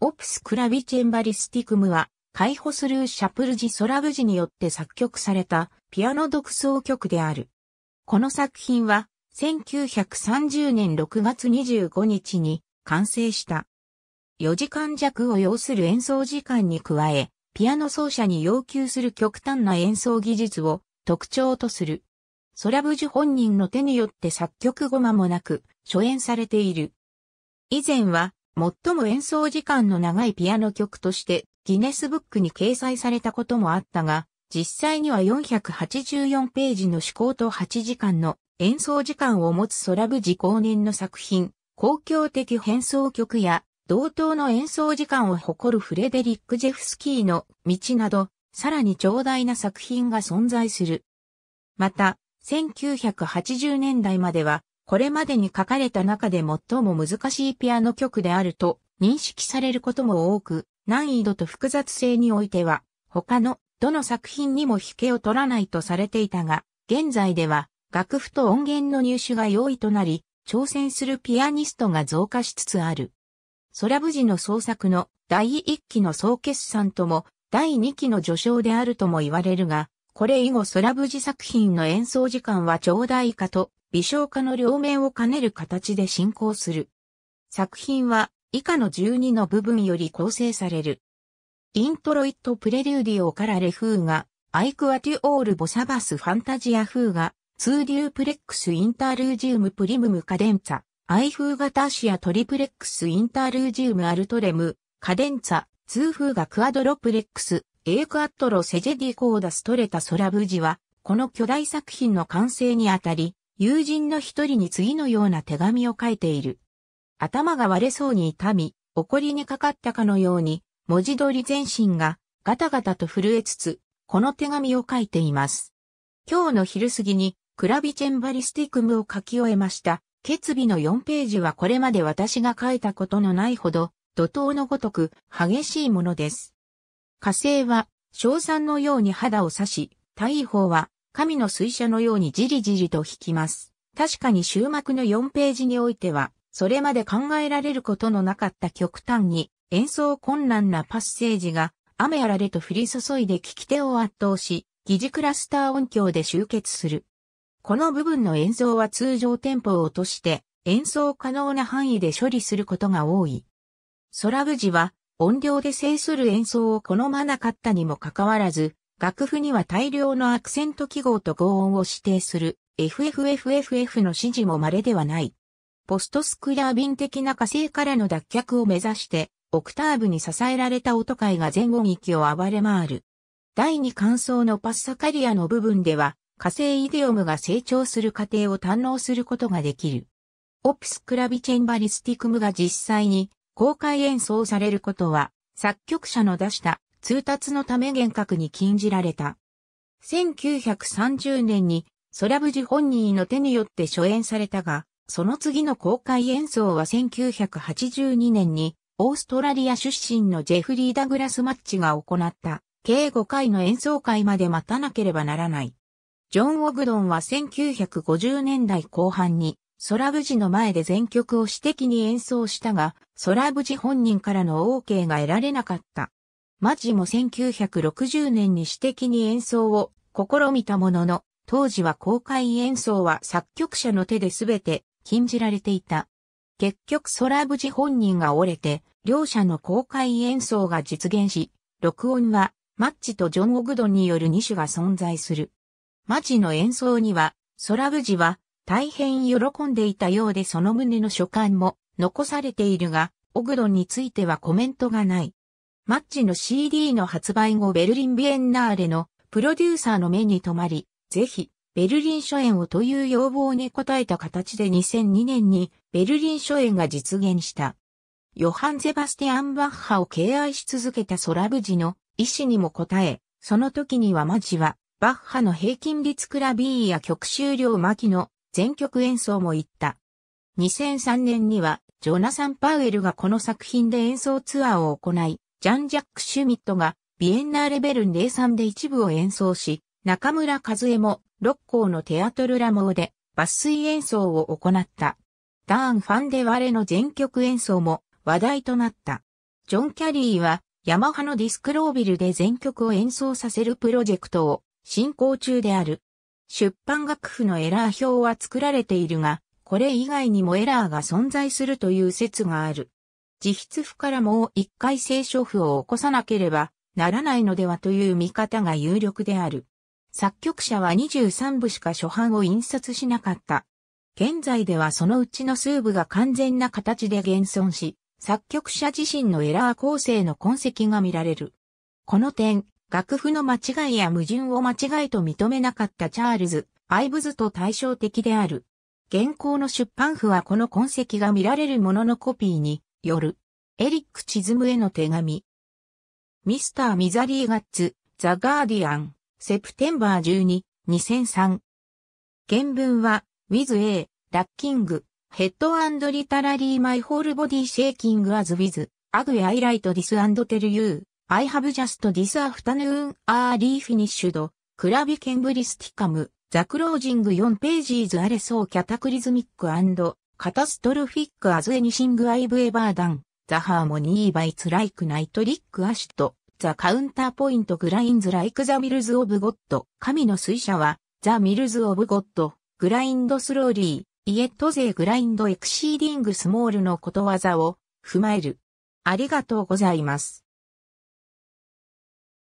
オプスクラビチェンバリスティクムは、解放するシャプルジ・ソラブジによって作曲されたピアノ独奏曲である。この作品は、1930年6月25日に完成した。4時間弱を要する演奏時間に加え、ピアノ奏者に要求する極端な演奏技術を特徴とする。ソラブジ本人の手によって作曲後間もなく初演されている。以前は最も演奏時間の長いピアノ曲としてギネスブックに掲載されたこともあったが、実際には484ページの思考と8時間の演奏時間を持つソラブジ後年の作品、公共的変奏曲や同等の演奏時間を誇るフレデリック・ジェフスキーの道など、さらに長大な作品が存在する。また、1980年代までは、これまでに書かれた中で最も難しいピアノ曲であると認識されることも多く、難易度と複雑性においては、他のどの作品にも引けを取らないとされていたが、現在では楽譜と音源の入手が容易となり、挑戦するピアニストが増加しつつある。ソラブジの創作の第1期の総決算とも第2期の序章であるとも言われるが、これ以後ソラブジ作品の演奏時間は長大かと微小化の両面を兼ねる形で進行する。作品は以下の12の部分より構成される。イントロイットプレリューディオからレフーが、アイクアテュオールボサバスファンタジアフーが、ツーデュープレックスインタールージウムプリムムカデンツァ、アイーガターシアトリプレックスインタールージウムアルトレム、カデンツァ、ツーフーガクアドロプレックス、エークアットロセジェディコーダストレタソラブジは、この巨大作品の完成にあたり、友人の一人に次のような手紙を書いている。頭が割れそうに痛み、怒りにかかったかのように、文字通り全身がガタガタと震えつつ、この手紙を書いています。今日の昼過ぎに、クラビチェンバリスティクムを書き終えました。決備の4ページはこれまで私が書いたことのないほど、怒涛のごとく激しいものです。火星は、小酸のように肌を刺し、大砲は神の水車のようにじりじりと引きます。確かに終幕の4ページにおいては、それまで考えられることのなかった極端に演奏困難なパッセージが雨あられと降り注いで聞き手を圧倒し、疑似クラスター音響で集結する。この部分の演奏は通常テンポを落として演奏可能な範囲で処理することが多い。空富士は音量で制する演奏を好まなかったにもかかわらず、楽譜には大量のアクセント記号と合音を指定する FFFFF の指示も稀ではない。ポストスクラービン的な火星からの脱却を目指して、オクターブに支えられた音階が前後域を暴れ回る。第二感想のパッサカリアの部分では、火星イデオムが成長する過程を堪能することができる。オプスクラビチェンバリスティクムが実際に公開演奏されることは、作曲者の出した通達のため厳格に禁じられた。1930年にソラブジ本人の手によって初演されたが、その次の公開演奏は1982年にオーストラリア出身のジェフリー・ダグラス・マッチが行った計5回の演奏会まで待たなければならない。ジョン・オグドンは1950年代後半にソラブジの前で全曲を私的に演奏したが、ソラブジ本人からの OK が得られなかった。マジも1960年に私的に演奏を試みたものの、当時は公開演奏は作曲者の手で全て禁じられていた。結局ソラブジ本人が折れて、両者の公開演奏が実現し、録音はマッチとジョン・オグドンによる2種が存在する。マチの演奏には、ソラブジは大変喜んでいたようでその旨の書簡も残されているが、オグドンについてはコメントがない。マッチの CD の発売後ベルリンビエンナーレのプロデューサーの目に留まり、ぜひ、ベルリン初演をという要望に応えた形で2002年にベルリン初演が実現した。ヨハン・ゼバスティアン・バッハを敬愛し続けたソラブジの意思にも応え、その時にはマジは、バッハの平均率クラビーや曲終了巻きの全曲演奏も行った。2003年には、ジョナサン・パウエルがこの作品で演奏ツアーを行い、ジャン・ジャック・シュミットが、ビエンナーレベルン03で一部を演奏し、中村和恵も、六甲のテアトルラモーで、抜粋演奏を行った。ダーン・ファンデ・ワレの全曲演奏も話題となった。ジョン・キャリーは、ヤマハのディスクロービルで全曲を演奏させるプロジェクトを進行中である。出版楽譜のエラー表は作られているが、これ以外にもエラーが存在するという説がある。自筆譜からもう一回聖書譜を起こさなければならないのではという見方が有力である。作曲者は23部しか初版を印刷しなかった。現在ではそのうちの数部が完全な形で現存し、作曲者自身のエラー構成の痕跡が見られる。この点、楽譜の間違いや矛盾を間違いと認めなかったチャールズ、アイブズと対照的である。現行の出版譜はこの痕跡が見られるもののコピーに夜、エリック・チズムへの手紙。ミスター・ミザリー・ガッツ、ザ・ガーディアン、セプテンバー12、2003。原文は、ウィズ・エー、ラッキング、ヘッドリタラリー・マイ・ホール・ボディ・シェイキング・アズ・ウィズ、アグ・エ・アイ・ライト・ディス・アンド・テル・ユー、アイ・ハブ・ジャスト・ディス・アフタヌーン・アーリー・フィニッシュド、クラビ・ケンブリスティカム、ザ・クロージング4ページーズ・アレソー・キャタクリズミックカタストルフィックアズエニシングアイブエバーダン、ザハーモニーバイツライクナイトリックアシト、ザカウンターポイントグラインズライクザミルズオブゴッド、神の水車は、ザミルズオブゴッド、グラインドスローリー、イエットゼグラインドエクシーディングスモールのことわざを踏まえる。ありがとうございます。